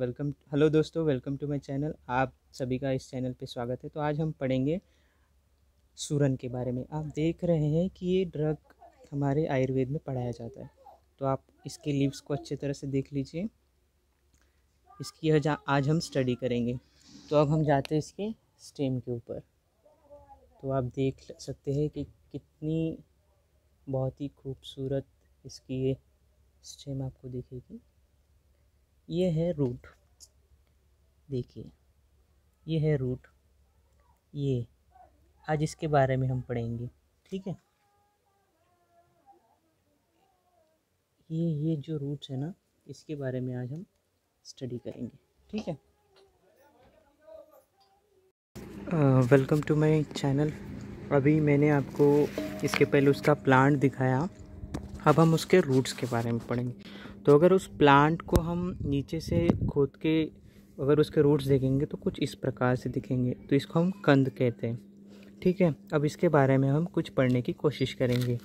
welcome hello दोस्तों welcome to my channel आप सभी का इस चैनल पे स्वागत है तो आज हम पढ़ेंगे सूरन के बारे में आप देख रहे हैं कि ये ड्रग हमारे आयुर्वेद में पढ़ाया जाता है तो आप इसके लीव्स को अच्छे तरह से देख लीजिए इसकी आज हम स्टडी करेंगे तो अब हम जाते हैं इसके स्टेम के ऊपर तो आप देख सकते हैं कि कितनी बहुत ही खूबसूरत इसकी ये स्टेम आपको दिखेगी ये है रूट देखिए ये है रूट ये आज इसके बारे में हम पढ़ेंगे ठीक है ये ये जो रूट्स है ना इसके बारे में आज हम स्टडी करेंगे ठीक है वेलकम टू माय चैनल अभी मैंने आपको इसके पहले उसका प्लांट दिखाया अब हम उसके रूट्स के बारे में पढ़ेंगे तो अगर उस प्लांट को हम नीचे से खोद के अगर उसके रूट्स देखेंगे तो कुछ इस प्रकार से दिखेंगे तो इसको हम कंद कहते हैं ठीक है अब इसके बारे में हम कुछ पढ़ने की कोशिश करेंगे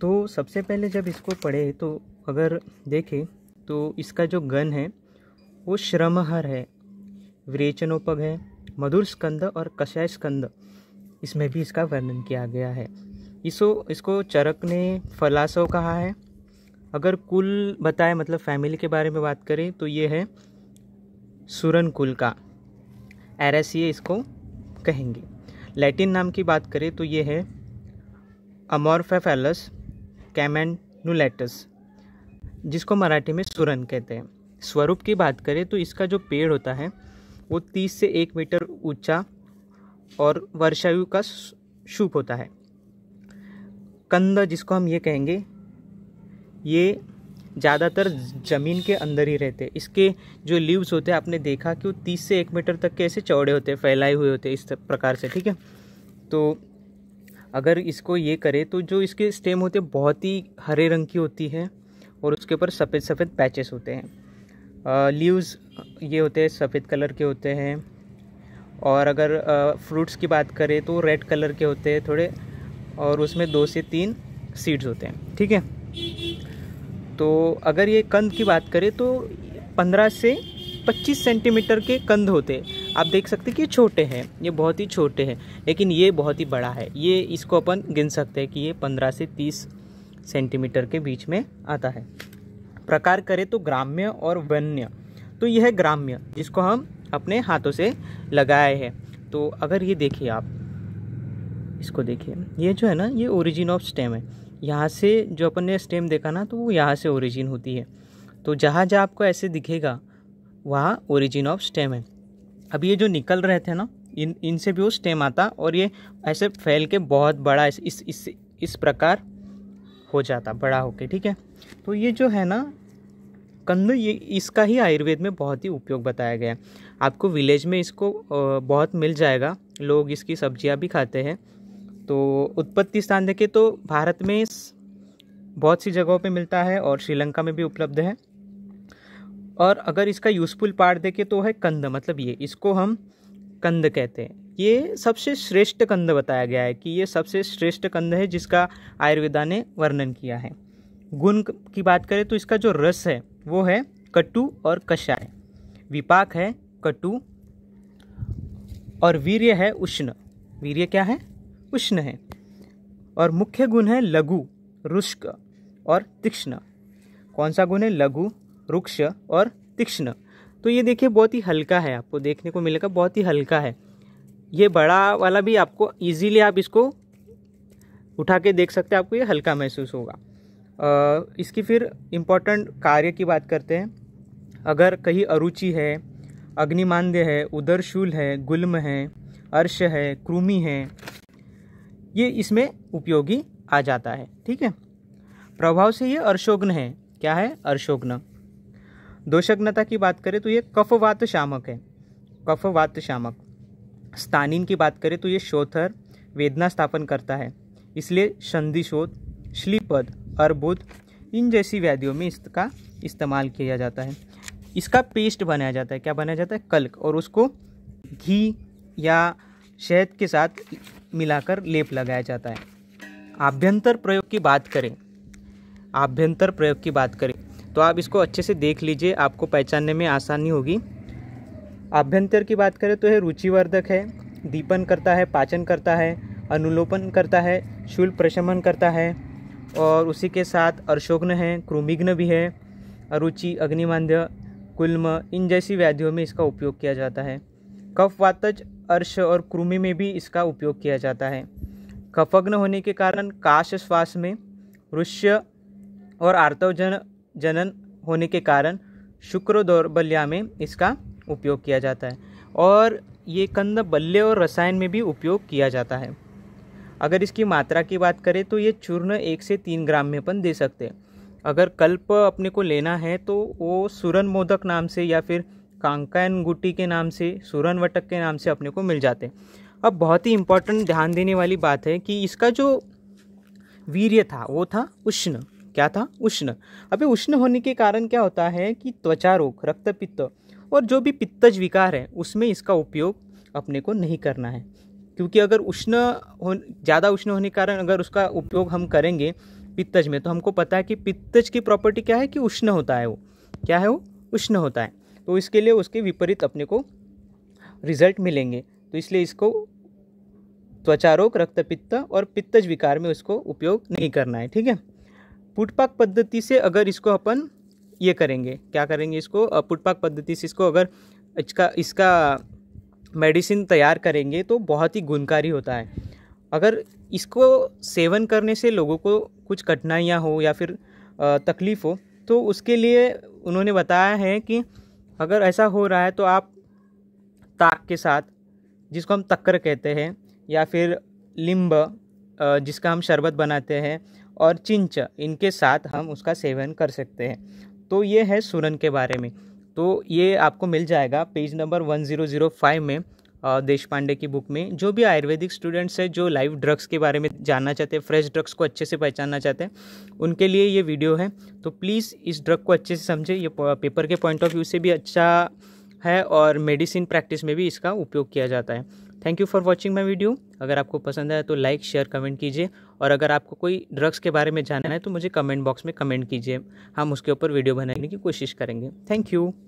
तो सबसे पहले जब इसको पढ़े तो अगर देखें तो इसका जो गन है वो श्रमहर है विरेचनोपग है मधुर स्कंद और कषाय स्कंद इसमें भी इसका वर्णन किया गया है इसो इसको चरक ने फलासव कहा है अगर कुल बताए मतलब फैमिली के बारे में बात करें तो ये है सुरन कुल का एरेसिए इसको कहेंगे लैटिन नाम की बात करें तो ये है अमोरफेफेलस कैमेनुलेटस जिसको मराठी में सुरन कहते हैं स्वरूप की बात करें तो इसका जो पेड़ होता है वो तीस से एक मीटर ऊंचा और वर्षायु का शूप होता है कंद जिसको हम ये कहेंगे ये ज़्यादातर ज़मीन के अंदर ही रहते हैं इसके जो लीव्स होते हैं आपने देखा कि वो तीस से एक मीटर तक के ऐसे चौड़े होते हैं फैलाए हुए होते हैं इस प्रकार से ठीक है तो अगर इसको ये करें तो जो इसके स्टेम होते हैं बहुत ही हरे रंग की होती है और उसके ऊपर सफ़ेद सफ़ेद पैचेस होते हैं लीव्स ये होते हैं सफ़ेद कलर के होते हैं और अगर फ्रूट्स की बात करें तो रेड कलर के होते हैं थोड़े और उसमें दो से तीन सीड्स होते हैं ठीक है तो अगर ये कंद की बात करें तो 15 से 25 सेंटीमीटर के कंद होते हैं आप देख सकते हैं कि छोटे हैं ये बहुत ही छोटे हैं लेकिन ये बहुत ही बड़ा है ये इसको अपन गिन सकते हैं कि ये 15 से 30 सेंटीमीटर के बीच में आता है प्रकार करें तो ग्राम्य और वन्य तो यह है ग्राम्य जिसको हम अपने हाथों से लगाए हैं तो अगर ये देखिए आप इसको देखिए ये जो है ना ये ओरिजिन ऑफ स्टेम है यहाँ से जो अपन ने स्टेम देखा ना तो वो यहाँ से ओरिजिन होती है तो जहाँ जहाँ आपको ऐसे दिखेगा वहाँ ओरिजिन ऑफ स्टेम है अब ये जो निकल रहे थे ना इन इनसे भी वो स्टेम आता और ये ऐसे फैल के बहुत बड़ा इस इस इस, इस प्रकार हो जाता बड़ा होके ठीक है तो ये जो है ना कंद ये इसका ही आयुर्वेद में बहुत ही उपयोग बताया गया है आपको विलेज में इसको बहुत मिल जाएगा लोग इसकी सब्जियां भी खाते हैं तो उत्पत्ति स्थान देखें तो भारत में बहुत सी जगहों पे मिलता है और श्रीलंका में भी उपलब्ध है और अगर इसका यूज़फुल पार्ट देखें तो है कंद मतलब ये इसको हम कंद कहते हैं ये सबसे श्रेष्ठ कंद बताया गया है कि ये सबसे श्रेष्ठ कंद है जिसका आयुर्वेदा ने वर्णन किया है गुण की बात करें तो इसका जो रस है वो है कटु और कषाय विपाक है कटु और वीर्य है उष्ण वीर्य क्या है उष्ण है और मुख्य गुण है लघु रुष्क और तीक्ष्ण कौन सा गुण है लघु रुक्ष और तीक्ष्ण तो ये देखिए बहुत ही हल्का है आपको देखने को मिलेगा बहुत ही हल्का है ये बड़ा वाला भी आपको इजीली आप इसको उठा के देख सकते हैं आपको ये हल्का महसूस होगा इसकी फिर इम्पोर्टेंट कार्य की बात करते हैं अगर कहीं अरुचि है अग्निमान्य है उदरशूल है गुल्म है अर्श है कृमि है ये इसमें उपयोगी आ जाता है ठीक है प्रभाव से ये अर्शोग्न है क्या है अर्शोग्न दोषग्नता की बात करें तो ये कफवात शामक है कफवात शामक स्थानीन की बात करें तो ये शोथर वेदना स्थापन करता है इसलिए संधिशोध श्लीपद अर्बुद इन जैसी व्याधियों में इसका इस्तेमाल किया जाता है इसका पेस्ट बनाया जाता है क्या बनाया जाता है कल्क और उसको घी या शहद के साथ मिलाकर लेप लगाया जाता है आभ्यंतर प्रयोग की बात करें आभ्यंतर प्रयोग की बात करें तो आप इसको अच्छे से देख लीजिए आपको पहचानने में आसानी होगी आभ्यंतर की बात करें तो यह रुचिवर्धक है दीपन करता है पाचन करता है अनुलोपन करता है शूल प्रशमन करता है और उसी के साथ अर्शोग्न है क्रूमिग्न भी है अरुचि अग्निमांध्य कुल्म इन जैसी व्याधियों में इसका उपयोग किया जाता है कफ वातज अर्श और कृमि में भी इसका उपयोग किया जाता है खफग्न होने के कारण काश श्वास में ऋष्य और आर्तव जन जनन होने के कारण शुक्र दौर्बल्या में इसका उपयोग किया जाता है और ये कंद बल्ले और रसायन में भी उपयोग किया जाता है अगर इसकी मात्रा की बात करें तो ये चूर्ण एक से तीन ग्राम में अपन दे सकते हैं अगर कल्प अपने को लेना है तो वो सुरन मोदक नाम से या फिर कांकायन गुटी के नाम से सुरन वटक के नाम से अपने को मिल जाते हैं अब बहुत ही इम्पोर्टेंट ध्यान देने वाली बात है कि इसका जो वीर्य था वो था उष्ण क्या था उष्ण अभी उष्ण होने के कारण क्या होता है कि त्वचा रोग रक्त पित्त और जो भी पित्तज विकार है उसमें इसका उपयोग अपने को नहीं करना है क्योंकि अगर उष्ण हो ज़्यादा उष्ण होने के कारण अगर उसका उपयोग हम करेंगे पित्तज में तो हमको पता है कि पित्तज की प्रॉपर्टी क्या है कि उष्ण होता है वो क्या है वो उष्ण होता है तो इसके लिए उसके विपरीत अपने को रिजल्ट मिलेंगे तो इसलिए इसको त्वचा रोग रक्तपित्त और पित्तज विकार में उसको उपयोग नहीं करना है ठीक है पुटपाक पद्धति से अगर इसको अपन ये करेंगे क्या करेंगे इसको पुटपाक पद्धति से इसको अगर इसका इसका मेडिसिन तैयार करेंगे तो बहुत ही गुणकारी होता है अगर इसको सेवन करने से लोगों को कुछ कठिनाइयाँ हो या फिर तकलीफ़ हो तो उसके लिए उन्होंने बताया है कि अगर ऐसा हो रहा है तो आप ताक के साथ जिसको हम तक्कर कहते हैं या फिर लिम्ब जिसका हम शरबत बनाते हैं और चिंच इनके साथ हम उसका सेवन कर सकते हैं तो ये है सुरन के बारे में तो ये आपको मिल जाएगा पेज नंबर 1005 में देश पांडे की बुक में जो भी आयुर्वेदिक स्टूडेंट्स हैं जो लाइव ड्रग्स के बारे में जानना चाहते हैं फ्रेश ड्रग्स को अच्छे से पहचानना चाहते हैं उनके लिए ये वीडियो है तो प्लीज़ इस ड्रग को अच्छे से समझें ये पेपर के पॉइंट ऑफ व्यू से भी अच्छा है और मेडिसिन प्रैक्टिस में भी इसका उपयोग किया जाता है thank you for watching my video अगर आपको पसंद आया तो लाइक शेयर कमेंट कीजिए और अगर आपको कोई ड्रग्स के बारे में जानना है तो मुझे कमेंट बॉक्स में कमेंट कीजिए हम उसके ऊपर वीडियो बनाने की कोशिश करेंगे थैंक यू